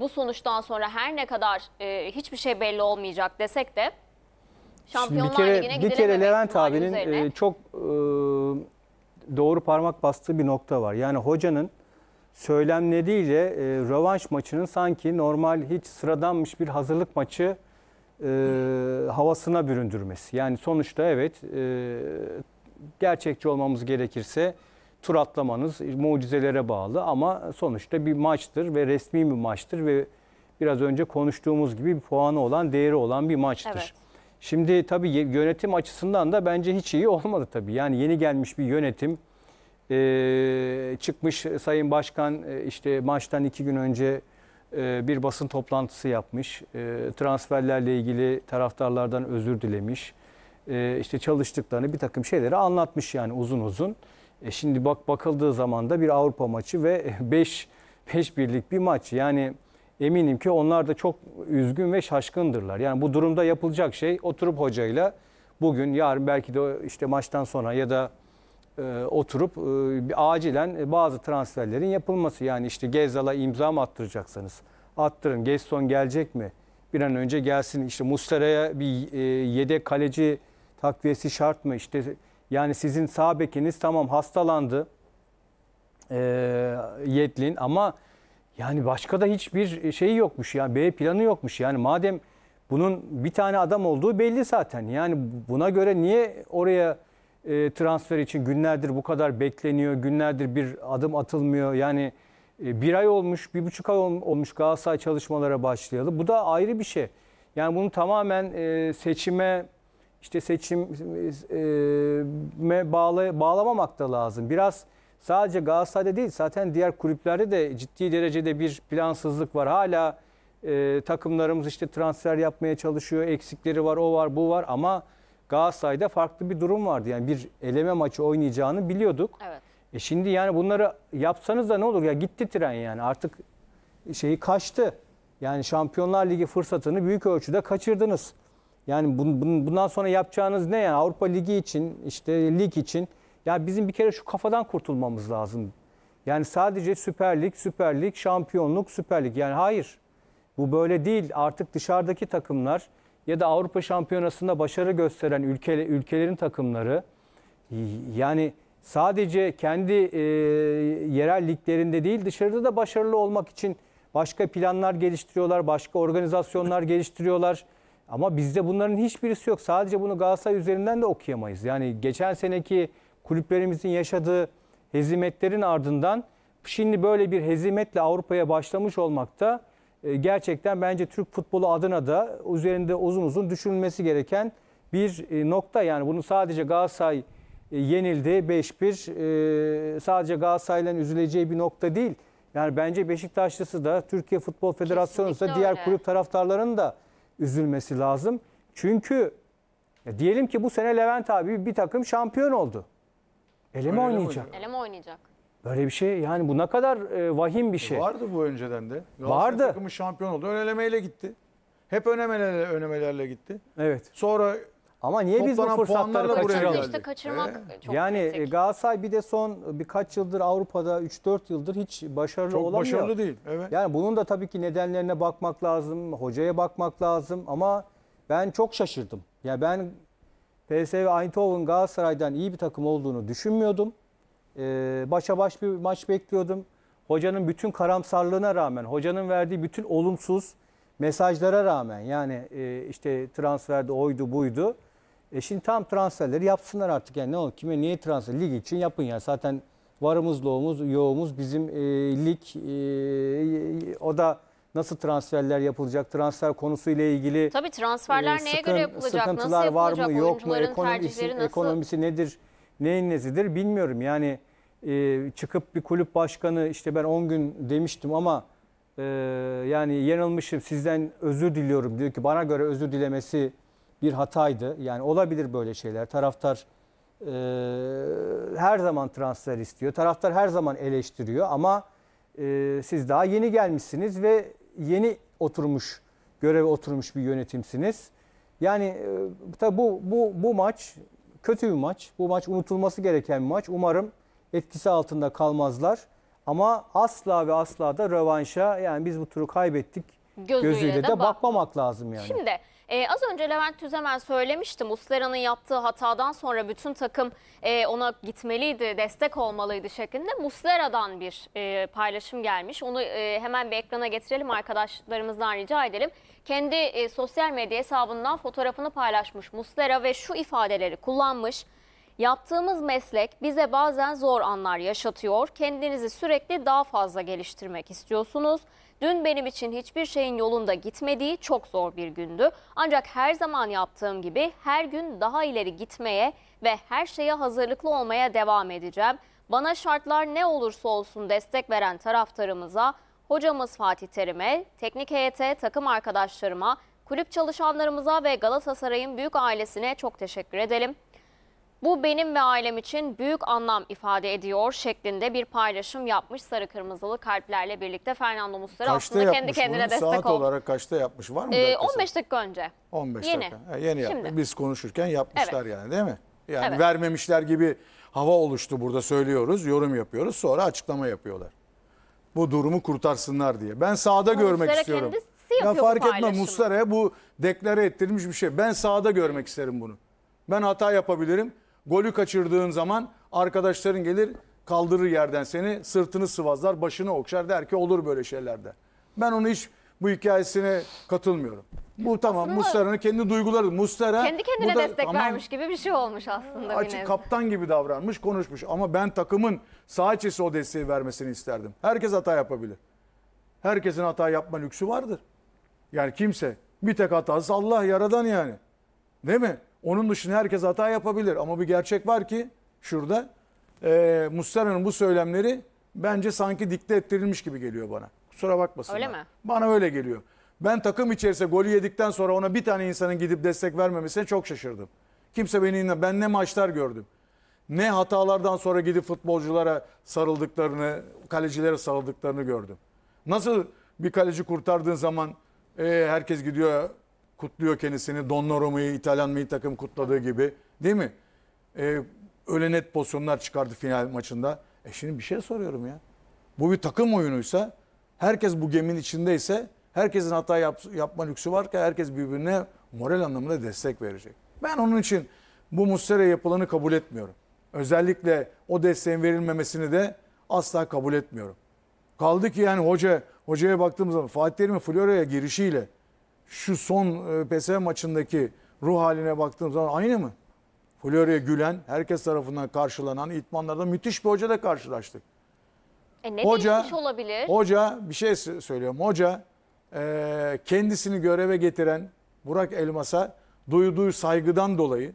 bu sonuçtan sonra her ne kadar e, hiçbir şey belli olmayacak desek de Şampiyonlar bir kere, Bir kere Levent abinin e, çok e, doğru parmak bastığı bir nokta var. Yani hocanın söylemleriyle e, rövanş maçının sanki normal hiç sıradanmış bir hazırlık maçı e, havasına büründürmesi. Yani sonuçta evet e, gerçekçi olmamız gerekirse tur atlamanız mucizelere bağlı ama sonuçta bir maçtır ve resmi bir maçtır ve biraz önce konuştuğumuz gibi bir puanı olan, değeri olan bir maçtır. Evet. Şimdi tabii yönetim açısından da bence hiç iyi olmadı tabii. Yani yeni gelmiş bir yönetim çıkmış Sayın Başkan e, işte maçtan iki gün önce e, bir basın toplantısı yapmış. E, transferlerle ilgili taraftarlardan özür dilemiş. işte çalıştıklarını bir takım şeyleri anlatmış yani uzun uzun. E şimdi bak bakıldığı zaman da bir Avrupa maçı ve 5 5 birlik bir maç. Yani eminim ki onlar da çok üzgün ve şaşkındırlar. Yani bu durumda yapılacak şey oturup hocayla bugün yarın belki de işte maçtan sonra ya da e, oturup e, acilen bazı transferlerin yapılması. Yani işte Gezal'a imza mı attıracaksınız? Attırın. Gesson gelecek mi? Bir an önce gelsin. İşte Muslera'ya bir e, yedek kaleci takviyesi şart mı? İşte yani sizin sağ bekiniz tamam hastalandı e, Yetlin ama yani başka da hiçbir şey yokmuş. Yani B planı yokmuş. Yani madem bunun bir tane adam olduğu belli zaten. Yani buna göre niye oraya e, transfer için günlerdir bu kadar bekleniyor, günlerdir bir adım atılmıyor. Yani e, bir ay olmuş, bir buçuk ay olmuş Galatasaray çalışmalara başlayalı. Bu da ayrı bir şey. Yani bunu tamamen e, seçime işte seçime bağla, bağlamamak da lazım. Biraz sadece Galatasaray'da değil zaten diğer kulüplerde de ciddi derecede bir plansızlık var. Hala e, takımlarımız işte transfer yapmaya çalışıyor. Eksikleri var, o var, bu var ama Galatasaray'da farklı bir durum vardı. Yani bir eleme maçı oynayacağını biliyorduk. Evet. E şimdi yani bunları yapsanız da ne olur ya gitti tren yani artık şeyi kaçtı. Yani Şampiyonlar Ligi fırsatını büyük ölçüde kaçırdınız. Yani bundan sonra yapacağınız ne yani Avrupa Ligi için işte lig için ya bizim bir kere şu kafadan kurtulmamız lazım. Yani sadece Süper Lig, Süper Lig, Şampiyonluk, Süper Lig. Yani hayır. Bu böyle değil. Artık dışarıdaki takımlar ya da Avrupa Şampiyonası'nda başarı gösteren ülke, ülkelerin takımları yani sadece kendi e, yerel liglerinde değil dışarıda da başarılı olmak için başka planlar geliştiriyorlar, başka organizasyonlar geliştiriyorlar. Ama bizde bunların hiçbirisi yok. Sadece bunu Galatasaray üzerinden de okuyamayız. Yani geçen seneki kulüplerimizin yaşadığı hezimetlerin ardından şimdi böyle bir hezimetle Avrupa'ya başlamış olmakta e, gerçekten bence Türk futbolu adına da üzerinde uzun uzun düşünülmesi gereken bir e, nokta. Yani bunu sadece Galatasaray e, yenildi 5-1 sadece Galatasaray'ın üzüleceği bir nokta değil. Yani bence Beşiktaşlısı da Türkiye Futbol Federasyonu'nda diğer kulüp taraftarlarının da üzülmesi lazım. Çünkü diyelim ki bu sene Levent abi bir takım şampiyon oldu. Eleme Öyle oynayacak. Eleme oynayacak. Böyle bir şey yani bu ne kadar e, vahim bir şey. vardı bu önceden de. Vardı. Takımı şampiyon oldu. önelemeyle gitti. Hep önemelerle, önemelerle gitti. Evet. Sonra ama niye biz bu fırsatları puanlarla buraya geldi. işte kaçırmak çok yani e, Galatasaray bir de son e, birkaç yıldır Avrupa'da 3-4 yıldır hiç başarılı Çok olamıyor. başarılı değil. Evet. Yani bunun da tabii ki nedenlerine bakmak lazım, hocaya bakmak lazım ama ben çok şaşırdım. Ya ben PSV Eindhoven Galatasaray'dan iyi bir takım olduğunu düşünmüyordum. Ee, başa baş bir maç bekliyordum. Hocanın bütün karamsarlığına rağmen, hocanın verdiği bütün olumsuz mesajlara rağmen yani e, işte transferde oydu buydu. E şimdi tam transferleri yapsınlar artık yani ne olur kime niye transfer lig için yapın ya zaten varımız loğumuz yoğumuz bizim e, lig e, o da nasıl transferler yapılacak transfer konusuyla ilgili Tabii transferler e, neye göre yapılacak, sıkıntılar nasıl var mı yok mu ekonomisi, nasıl? ekonomisi nedir neyin nezidir bilmiyorum yani e, çıkıp bir kulüp başkanı işte ben 10 gün demiştim ama e, yani yanılmışım sizden özür diliyorum diyor ki bana göre özür dilemesi bir hataydı. Yani olabilir böyle şeyler. Taraftar e, her zaman transfer istiyor. Taraftar her zaman eleştiriyor ama e, siz daha yeni gelmişsiniz ve yeni oturmuş, göreve oturmuş bir yönetimsiniz. Yani e, tabi bu, bu, bu maç kötü bir maç. Bu maç unutulması gereken bir maç. Umarım etkisi altında kalmazlar. Ama asla ve asla da rövanşa yani biz bu turu kaybettik gözüyle, gözüyle de, de bakmamak lazım yani. Şimdi e, az önce Levent Tüzemen söylemişti Muslera'nın yaptığı hatadan sonra bütün takım e, ona gitmeliydi, destek olmalıydı şeklinde. Muslera'dan bir e, paylaşım gelmiş. Onu e, hemen bir ekrana getirelim arkadaşlarımızdan rica edelim. Kendi e, sosyal medya hesabından fotoğrafını paylaşmış Muslera ve şu ifadeleri kullanmış. Yaptığımız meslek bize bazen zor anlar yaşatıyor. Kendinizi sürekli daha fazla geliştirmek istiyorsunuz. Dün benim için hiçbir şeyin yolunda gitmediği çok zor bir gündü. Ancak her zaman yaptığım gibi her gün daha ileri gitmeye ve her şeye hazırlıklı olmaya devam edeceğim. Bana şartlar ne olursa olsun destek veren taraftarımıza, hocamız Fatih Terim'e, teknik heyete, takım arkadaşlarıma, kulüp çalışanlarımıza ve Galatasaray'ın büyük ailesine çok teşekkür edelim. Bu benim ve ailem için büyük anlam ifade ediyor şeklinde bir paylaşım yapmış sarı kırmızılı kalplerle birlikte Fernando Muslera kaçta aslında kendi kendine bunu? destek oldu. Saat olarak kaçta yapmış var mı? Ee, 15 dakika önce. 15 yeni. dakika. Ha, yeni Şimdi. Biz konuşurken yapmışlar evet. yani değil mi? Yani evet. vermemişler gibi hava oluştu burada söylüyoruz, yorum yapıyoruz. Sonra açıklama yapıyorlar. Bu durumu kurtarsınlar diye. Ben sahada Muslera görmek istiyorum. Ya fark etme Muslera'ya bu deklare ettirmiş bir şey. Ben sahada görmek isterim bunu. Ben hata yapabilirim. Golü kaçırdığın zaman arkadaşların gelir kaldırır yerden seni sırtını sıvazlar başını okşar der ki olur böyle şeylerde. Ben onu hiç bu hikayesine katılmıyorum. Bu tamam aslında kendi duyguları. Muslera kendi kendine burada, destek tamam, vermiş gibi bir şey olmuş aslında. Açık kaptan gibi davranmış konuşmuş ama ben takımın sağ içesi o desteği vermesini isterdim. Herkes hata yapabilir. Herkesin hata yapma lüksü vardır. Yani kimse bir tek hatası Allah yaradan yani. Değil mi? Onun dışında herkes hata yapabilir. Ama bir gerçek var ki şurada e, Muslera'nın bu söylemleri bence sanki dikte ettirilmiş gibi geliyor bana. Kusura bakmasın. Öyle mi? Bana öyle geliyor. Ben takım içerisinde golü yedikten sonra ona bir tane insanın gidip destek vermemesine çok şaşırdım. Kimse beni inanmıyor. Ben ne maçlar gördüm. Ne hatalardan sonra gidip futbolculara sarıldıklarını, kalecilere sarıldıklarını gördüm. Nasıl bir kaleci kurtardığın zaman e, herkes gidiyor kutluyor kendisini. Donnarumma'yı, İtalyan milli takım kutladığı gibi. Değil mi? Ee, öyle net pozisyonlar çıkardı final maçında. E şimdi bir şey soruyorum ya. Bu bir takım oyunuysa, herkes bu geminin içindeyse, herkesin hata yap, yapma lüksü var ki herkes birbirine moral anlamında destek verecek. Ben onun için bu Muslera yapılanı kabul etmiyorum. Özellikle o desteğin verilmemesini de asla kabul etmiyorum. Kaldı ki yani hoca, hocaya baktığımız zaman Fatih Terim'in Florya'ya girişiyle şu son e, PSV maçındaki ruh haline baktığım zaman aynı mı? Florya'ya gülen, herkes tarafından karşılanan, itmanlarda müthiş bir hoca hocayla karşılaştık. E ne hoca, olabilir? Hoca, bir şey söylüyorum. Hoca e, kendisini göreve getiren Burak Elmas'a duyduğu saygıdan dolayı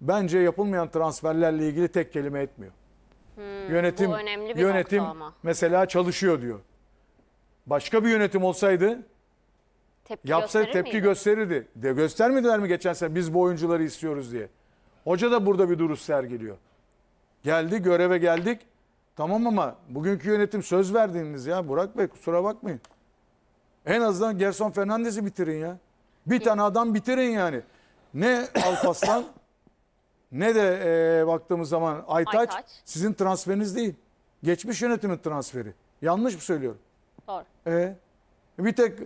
bence yapılmayan transferlerle ilgili tek kelime etmiyor. Hmm, yönetim yönetim mesela çalışıyor diyor. Başka bir yönetim olsaydı tepki Yapsa gösterir tepki miydi? gösterirdi. De göstermediler mi geçen sene biz bu oyuncuları istiyoruz diye. Hoca da burada bir duruş sergiliyor. Geldi göreve geldik. Tamam ama bugünkü yönetim söz verdiğiniz ya Burak Bey kusura bakmayın. En azından Gerson Fernandes'i bitirin ya. Bir tane adam bitirin yani. Ne Alpaslan ne de e, baktığımız zaman Aytaç, Aytaç sizin transferiniz değil. Geçmiş yönetimin transferi. Yanlış mı söylüyorum? Doğru. E, bir tek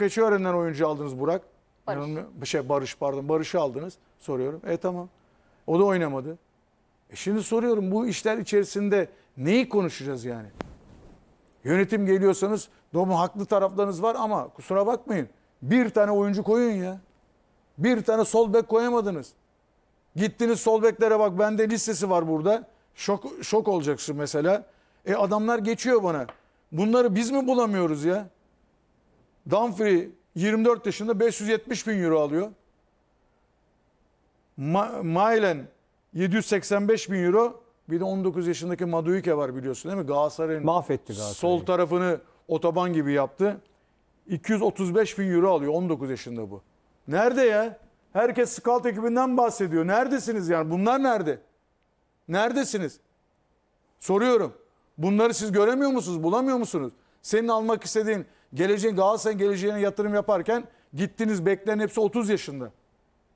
Keçiören'den oyuncu aldınız Burak. Barış. İnanılmıyor. Şey Barış pardon. Barış'ı aldınız. Soruyorum. E tamam. O da oynamadı. E şimdi soruyorum bu işler içerisinde neyi konuşacağız yani? Yönetim geliyorsanız doğru haklı taraflarınız var ama kusura bakmayın. Bir tane oyuncu koyun ya. Bir tane sol bek koyamadınız. Gittiniz sol beklere bak bende listesi var burada. Şok, şok olacaksın mesela. E adamlar geçiyor bana. Bunları biz mi bulamıyoruz ya? Dumfrey 24 yaşında 570 bin euro alıyor. Ma Mailen 785 bin euro. Bir de 19 yaşındaki Maduike var biliyorsun değil mi? Galatasaray'ın mahvetti Sol tarafını otoban gibi yaptı. 235 bin euro alıyor 19 yaşında bu. Nerede ya? Herkes scout ekibinden bahsediyor. Neredesiniz yani? Bunlar nerede? Neredesiniz? Soruyorum. Bunları siz göremiyor musunuz? Bulamıyor musunuz? Senin almak istediğin Geleceğin Galatasaray'ın geleceğine yatırım yaparken gittiniz bekleyen hepsi 30 yaşında.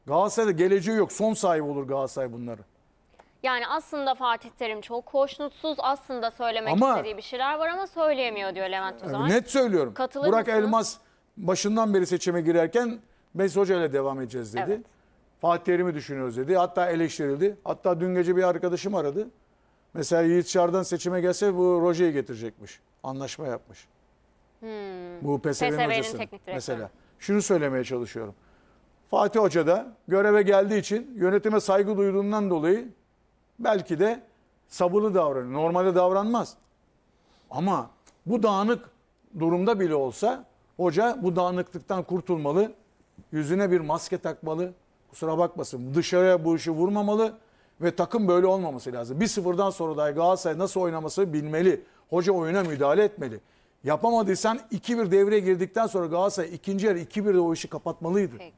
Galatasaray'da geleceği yok. Son sahibi olur Galatasaray bunları. Yani aslında Fatih Terim çok hoşnutsuz. Aslında söylemek Ama- istediği bir şeyler var ama söyleyemiyor diyor Levent Uzan. Net söylüyorum. Katılır Burak mısınız? Elmas başından beri seçime girerken Mesut Hoca ile devam edeceğiz dedi. Evet. Fatih Terim'i düşünüyoruz dedi. Hatta eleştirildi. Hatta dün gece bir arkadaşım aradı. Mesela Yiğit Şar'dan seçime gelse bu Roje'yi getirecekmiş. Anlaşma yapmış. Hmm. Bu PSV'nin PSV hocası. Mesela şunu söylemeye çalışıyorum. Fatih Hoca da göreve geldiği için yönetime saygı duyduğundan dolayı belki de sabırlı davranır. Normalde davranmaz. Ama bu dağınık durumda bile olsa hoca bu dağınıklıktan kurtulmalı. Yüzüne bir maske takmalı. Kusura bakmasın dışarıya bu işi vurmamalı. Ve takım böyle olmaması lazım. Bir sıfırdan sonra dahi Galatasaray nasıl oynaması bilmeli. Hoca oyuna müdahale etmeli. Yapamadıysan 2-1 devreye girdikten sonra Galatasaray ikinci yarı 2-1'de o işi kapatmalıydı. Peki.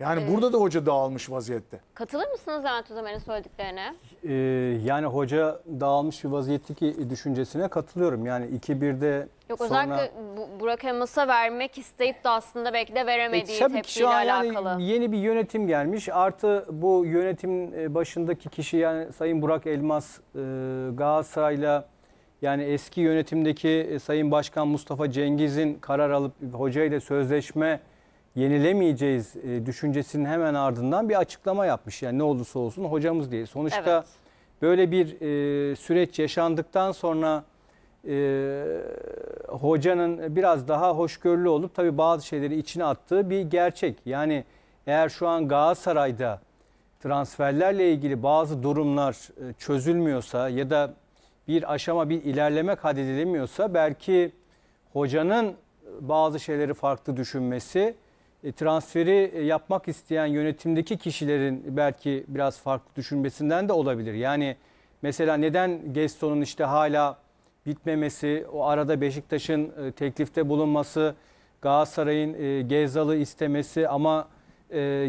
Yani evet. burada da hoca dağılmış vaziyette. Katılır mısınız Levent Özamer'in söylediklerine? Ee, yani hoca dağılmış bir vaziyetteki düşüncesine katılıyorum. Yani 2-1'de Yok sonra... özellikle Burak Elmas'a vermek isteyip de aslında belki de veremediği e, tepkiyle şu an alakalı. Yani yeni bir yönetim gelmiş. Artı bu yönetim e, başındaki kişi yani Sayın Burak Elmas e, Galatasaray'la yani eski yönetimdeki e, Sayın Başkan Mustafa Cengiz'in karar alıp hoca ile sözleşme yenilemeyeceğiz e, düşüncesinin hemen ardından bir açıklama yapmış. Yani ne olursa olsun hocamız diye. Sonuçta evet. böyle bir e, süreç yaşandıktan sonra hocanın biraz daha hoşgörülü olup tabii bazı şeyleri içine attığı bir gerçek. Yani eğer şu an Galatasaray'da transferlerle ilgili bazı durumlar çözülmüyorsa ya da bir aşama, bir ilerleme kaydedilemiyorsa belki hocanın bazı şeyleri farklı düşünmesi, e, transferi e, yapmak isteyen yönetimdeki kişilerin belki biraz farklı düşünmesinden de olabilir. Yani mesela neden Gaston'un işte hala bitmemesi, o arada Beşiktaş'ın e, teklifte bulunması, Galatasaray'ın Gezal'ı istemesi ama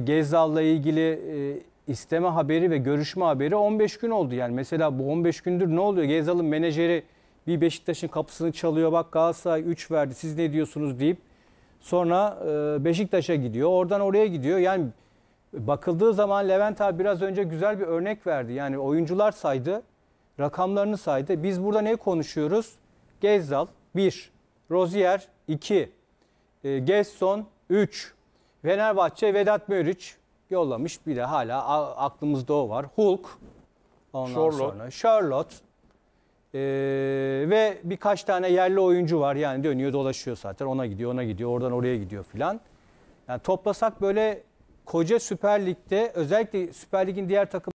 Gezal'la ilgili isteme haberi ve görüşme haberi 15 gün oldu. Yani mesela bu 15 gündür ne oluyor? Gezal'ın menajeri bir Beşiktaş'ın kapısını çalıyor. Bak Galatasaray 3 verdi siz ne diyorsunuz deyip sonra e, Beşiktaş'a gidiyor. Oradan oraya gidiyor. Yani bakıldığı zaman Levent abi biraz önce güzel bir örnek verdi. Yani oyuncular saydı, rakamlarını saydı. Biz burada ne konuşuyoruz? Gezal 1, Rozier 2, e, Gesson 3, Fenerbahçe Vedat Mörüç yollamış. Bir de hala aklımızda o var. Hulk. Ondan Charlotte. sonra Charlotte. Ee, ve birkaç tane yerli oyuncu var. Yani dönüyor dolaşıyor zaten. Ona gidiyor, ona gidiyor. Oradan oraya gidiyor filan. Yani toplasak böyle koca Süper Lig'de özellikle Süper Lig'in diğer takım